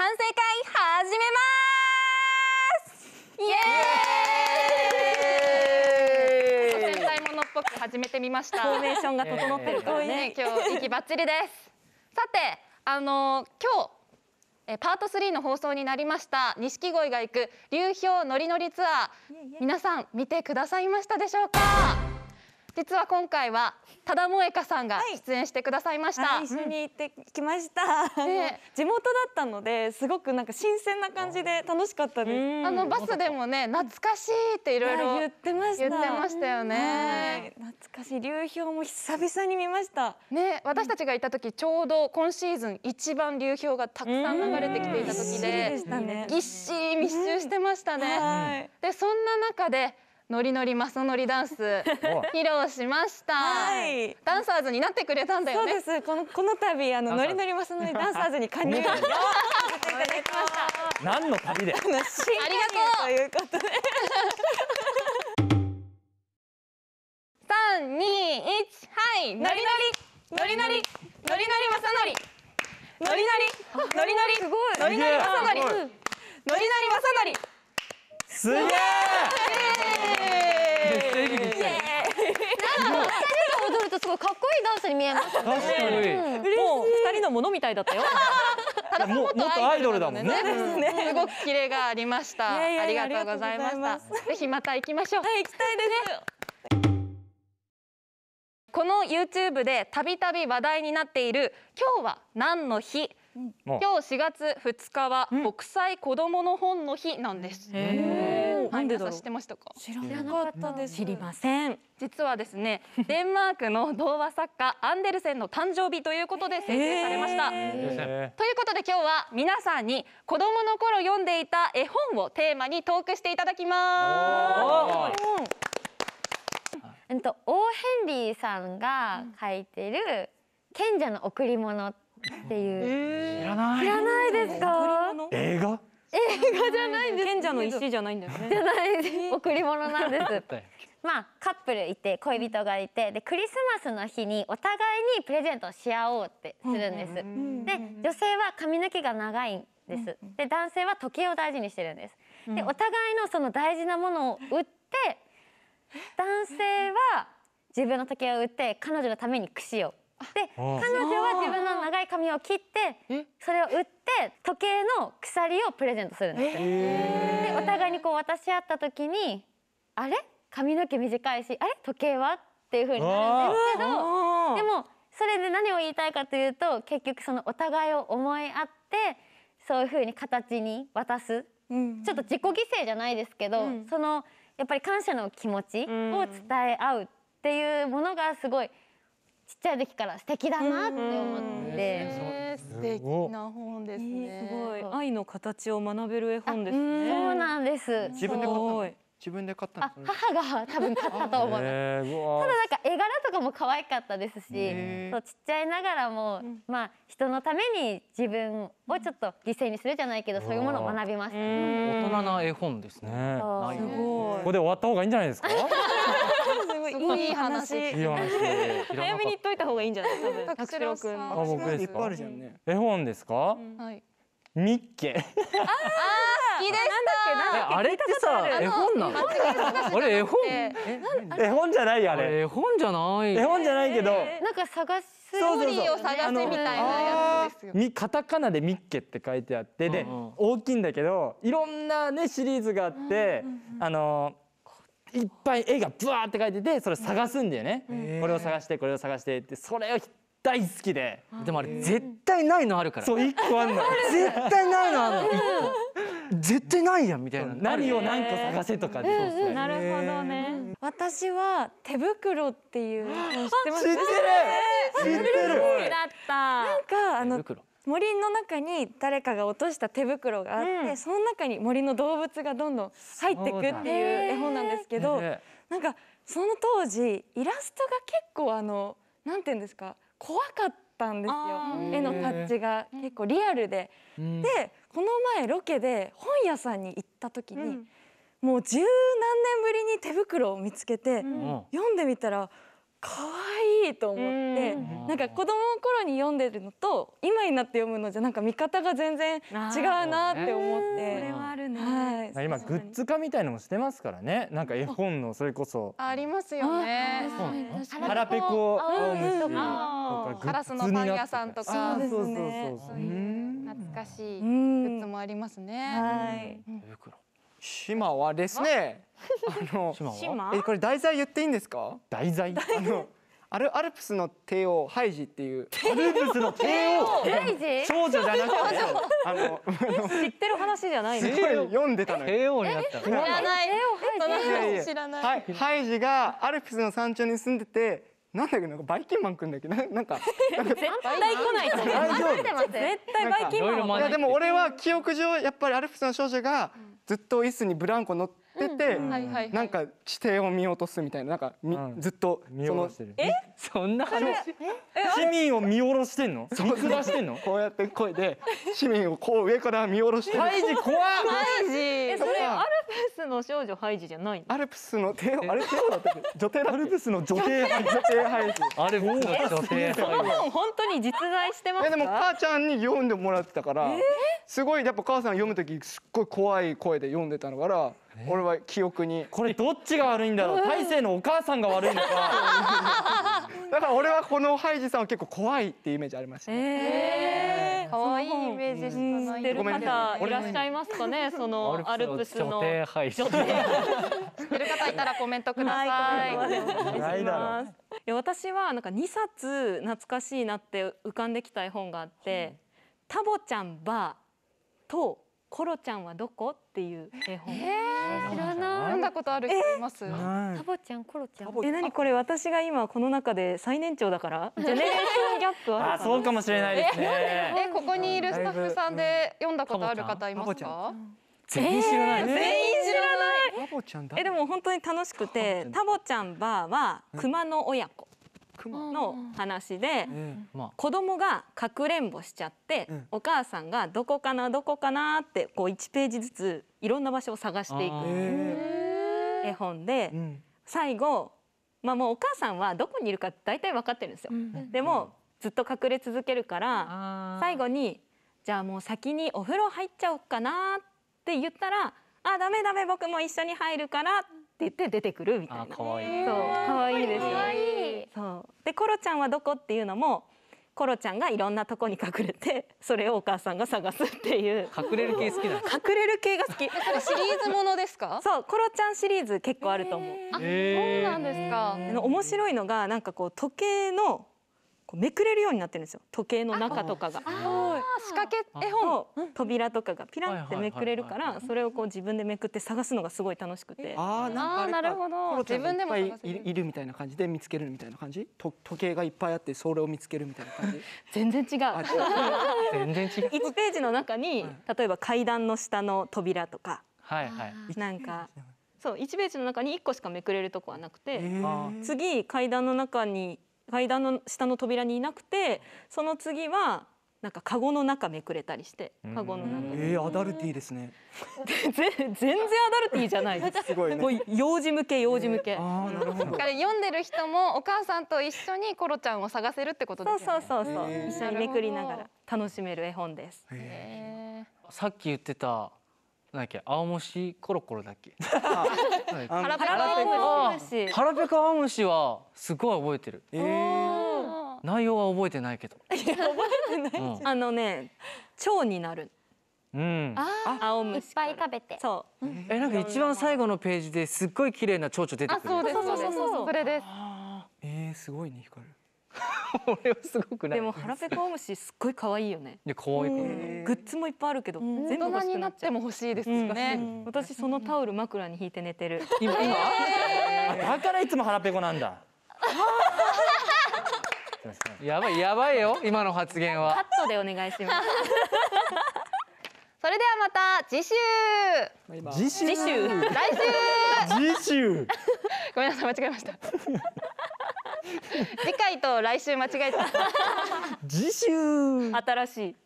反省会始めますイエーイ戦隊ものっぽく始めてみましたフォーメーションが整ってるからね、え今日息バッチリですさてあの今日えパート3の放送になりました錦鯉が行く流氷ノリノリツアー皆さん見てくださいましたでしょうか実は今回は多田萌香さんが出演してくださいました、はい、一緒に行ってきました、ね、地元だったのですごくなんか新鮮な感じで楽しかったですあのバスでもね懐かしいっていろいろ言ってましたよね懐かしい流氷も久々に見ましたね私たちがいた時ちょうど今シーズン一番流氷がたくさん流れてきていた時でぎっしり、密集してましたね、はい、でそんな中でノリノリマスノリダンス披露しました、はい、ダンサーズになってくれたんだよねそうですこのこの度あのノリノリマスノリダンサーズに加入させていただきました何の旅でありがとうということで三二一はいノリノリノリノリノリノリマサノリノリノリノリノリすごいノリノリマサノリノリノリマサノリすげえかすごいかっこいいダンスに見えますね。確かに。うん、もう二人のものみたいだったよ。ももっとアイドルだもんね。ですね。すごくキレがありました。ありがとうございました。ぜひまた行きましょう。はい、行きたいです。この YouTube でたびたび話題になっている今日は何の日今日4月2日は国際子どもの本の日なんです。知知知っってまましたたかからなですりせん実はですね デンマークの童話作家アンデルセンの誕生日ということで制定されました。ということで今日は皆さんに子供の頃読んでいた絵本をテーマにトークしていただきます。えっとオーヘンリーさんが書いてる賢者の贈り物っていう知らないですか映画映画じゃないんです賢者の石じゃないんだよねじゃない贈り物なんです まあカップルいて恋人がいてでクリスマスの日にお互いにプレゼントをし合おうってするんですで女性は髪の毛が長いんですで男性は時計を大事にしてるんですでお互いのその大事なものを売って男性は自分の時計を売って彼女のために櫛をで彼女は自分の長い髪を切ってそれを売って時計の鎖をプレゼントするんです。でお互いにこう渡し合った時に「あれ髪の毛短いしあれ時計は?」っていうふうになるんですけどでもそれで何を言いたいかというと結局そのお互いを思い合ってそういうふうに形に渡す、うん、ちょっと自己犠牲じゃないですけど、うん、そのやっぱり感謝の気持ちを伝え合うっていうものがすごい。ちっちゃい時から素敵だなって思って。素敵な本ですね。すごい愛の形を学べる絵本ですね。そうなんです。自分で買った自分で買った母が多分買ったと思います、ただなんか絵柄とかも可愛かったですし、そうちっちゃいながらも、まあ人のために自分をちょっと犠牲にするじゃないけど、そういうものを学びました、大人な絵本ですねすごいここで終わった方がいいんじゃないですかごいいい話。早めに言っといた方がいいんじゃない？多分。拓郎くん。あ、僕ですか。絵本ですか？はい。ミッケ。ああ、好きでした。あれってさ、絵本なの？あれ絵本？絵本じゃないあれ。絵本じゃない。絵本じゃないけど。なんか探し。そうーうそを探せみたいなやつですよ。カタカナでミッケって書いてあってで、大きいんだけどいろんなねシリーズがあって、あのー。いっぱい絵がブワーって描いててそれ探すんだよねこれを探してこれを探してってそれを大好きででもあれ絶対ないのあるからそう一個あんの 絶対ないのあんの 絶対ないやんみたいな何を何個探せとかで、なるほどね私は手袋っていう知ってます知ってる知ってる なんかあの森の中に誰かが落とした手袋があって、うん、その中に森の動物がどんどん入ってくっていう絵本なんですけど、えー、なんかその当時イラストが結構あのなんて言うんですか怖かったんですよ絵のタッチが結構リアルで。うん、でこの前ロケで本屋さんに行った時に、うん、もう十何年ぶりに手袋を見つけて、読んでみたら。可愛いと思ってなんか子供の頃に読んでるのと今になって読むのじゃなんか見方が全然違うなって思ってれはあるね、今グッズ化みたいのもしてますからねなんか絵本のそれこそありますよね腹ペコ青虫とかカラスのパン屋さんとか懐かしいグッズもありますね。島はですね、あのえこれ題材言っていいんですか？題材あのアルアルプスの帝王ハイジっていうアルプスの帝王 少女じゃなくて あの 知ってる話じゃないすごい読んでたのよ帝王になった知らない知らないハイジがアルプスの山頂に住んでてなんだっけなんかバイキンマンくんだっけななんか絶対来ないと思絶対バイキンマンいやでも俺は記憶上やっぱりアルプスの少女がずっと椅子にブランコ乗って。ってて、なんか地底を見落とすみたいななんか、ずっとそのえそんな話市民を見下ろしてんの見下してんのこうやって声で市民をこう上から見下ろしてるハイジ怖っハイジそれアルプスの少女ハイジじゃないアルプスの帝あれ帝王だった女帝アルプスの女帝ハイジ女帝ハイジアルプス女帝その本本当に実在してますかでも母ちゃんに読んでもらってたから、すごいやっぱ母さん読む時すっごい怖い声で読んでたのから俺は記憶にこれどっちが悪いんだろう 大勢のお母さんが悪いのか だから俺はこのハイジさんは結構怖いっていうイメージありました、ね、えー、可愛いイメージしかない、うん、て方いらっしゃいますかねそのアルプスの女帝知ってる方いたらコメントください、はいはい、私はなんか二冊懐かしいなって浮かんできた絵本があって、うん、タボちゃんバーとコロちゃんはどこっていう絵本。えー、知らない。読んだことある人います。タボちゃん、コロちゃん。え、なにこれ、私が今この中で最年長だから。ジェネレーションギャップは。あ、そうかもしれないですね。え、ここにいるスタッフさんで読んだことある方いますか。全員知らない。全員知らない。タボちゃんえ、でも本当に楽しくて、タボちゃんばは熊の親子。の話で子供がかくれんぼしちゃってお母さんがどこかなどこかなって1ページずついろんな場所を探していく絵本で最後まあもうお母さんはどこにいるか大体分かってるんですよ。でもずっと隠れ続けるから最後にじゃあもう先にお風呂入っちゃおっかなって言ったらあダメダメ僕も一緒に入るからっって言って出てくるみたいな可愛いそう可愛いですよそうでコロちゃんはどこっていうのもコロちゃんがいろんなとこに隠れて それをお母さんが探すっていう隠れる系好きなの隠れる系が好きそれ シリーズものですか そうコロちゃんシリーズ結構あると思う、えー、そうなんですかの面白いのがなんかこう時計のこうめくれるようになってるんですよ時計の中とかが仕掛け絵本扉とかがピランってめくれるからそれをこう自分でめくって探すのがすごい楽しくてああなるほど自分でもいるみたいな感じで見つけるみたいな感じ時計がいっぱいあってそれを見つけるみたいな感じ 全然違う 全然違う1ページの中に例えば階段の下の扉とかはいはいなんかそう1ページの中に1個しかめくれるとこはなくて次階段の中に階段の下の扉にいなくてその次はなんかカゴの中めくれたりしてカゴの中えー、アダルティーですね 全然アダルティーじゃないですごい、ね、幼児向け幼児向け、うあなるほどだから読んでる人もお母さんと一緒にコロちゃんを探せるってことですねそうそうそうそう、えー、一緒にめくりながら楽しめる絵本です、えー、さっき言ってたなんだっけ青虫コロコロだっけ 腹ペコ青虫腹ペコ青虫はすごい覚えてる、えー内容は覚えてないけど。覚えてない。あのね、腸になる。うん。あ、青虫。いっぱい食べて。そう。え、なんか一番最後のページですっごい綺麗な蝶々出てくる。そうですそうですそうそれです。えー、すごいね光る。俺はすごくない。でも腹ペコオムシすっごい可愛いよね。いや可愛いから。グッズもいっぱいあるけど全部欲しくなっちも欲しいですね。私そのタオル枕に引いて寝てる。今今。だからいつも腹ペコなんだ。やばいやばいよ今の発言はカットでお願いします それではまた次週次週来週次週ごめんなさい間違えました 次回と来週間違えた次週新しい